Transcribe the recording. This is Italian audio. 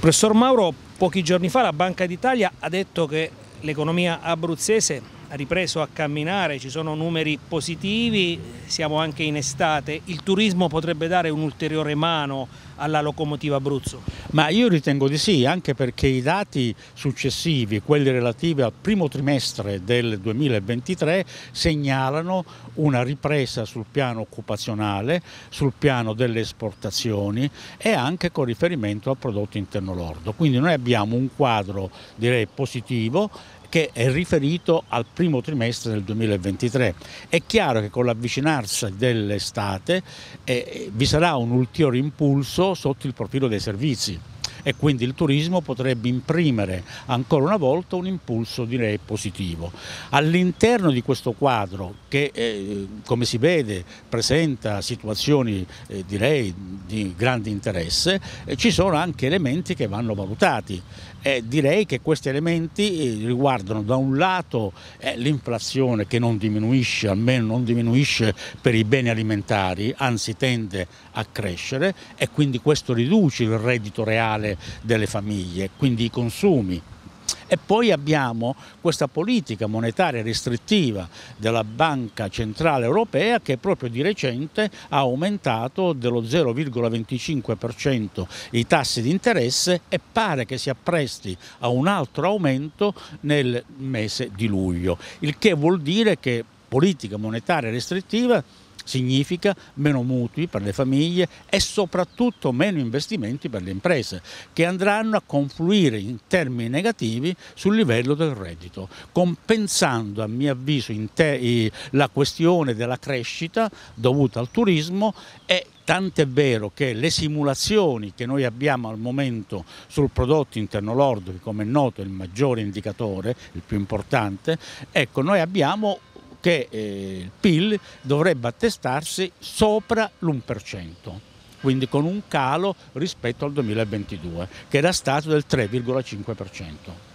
Professor Mauro, pochi giorni fa la Banca d'Italia ha detto che l'economia abruzzese ha ripreso a camminare, ci sono numeri positivi, siamo anche in estate, il turismo potrebbe dare un'ulteriore mano alla locomotiva Abruzzo? Ma io ritengo di sì, anche perché i dati successivi, quelli relativi al primo trimestre del 2023, segnalano una ripresa sul piano occupazionale, sul piano delle esportazioni e anche con riferimento al prodotto interno lordo. Quindi noi abbiamo un quadro direi positivo che è riferito al primo trimestre del 2023. È chiaro che con l'avvicinarsi dell'estate eh, vi sarà un ulteriore impulso sotto il profilo dei servizi e quindi il turismo potrebbe imprimere ancora una volta un impulso direi positivo. All'interno di questo quadro che eh, come si vede presenta situazioni eh, direi di grande interesse eh, ci sono anche elementi che vanno valutati eh, direi che questi elementi eh, riguardano da un lato eh, l'inflazione che non diminuisce, almeno non diminuisce per i beni alimentari, anzi tende a crescere e quindi questo riduce il reddito reale alimentare delle famiglie, quindi i consumi. E poi abbiamo questa politica monetaria restrittiva della Banca Centrale Europea che proprio di recente ha aumentato dello 0,25% i tassi di interesse e pare che si appresti a un altro aumento nel mese di luglio, il che vuol dire che politica monetaria restrittiva significa meno mutui per le famiglie e soprattutto meno investimenti per le imprese che andranno a confluire in termini negativi sul livello del reddito, compensando a mio avviso la questione della crescita dovuta al turismo e tant'è vero che le simulazioni che noi abbiamo al momento sul prodotto interno lordo, che come è noto è il maggiore indicatore, il più importante, ecco noi abbiamo che eh, il PIL dovrebbe attestarsi sopra l'1%, quindi con un calo rispetto al 2022, che era stato del 3,5%.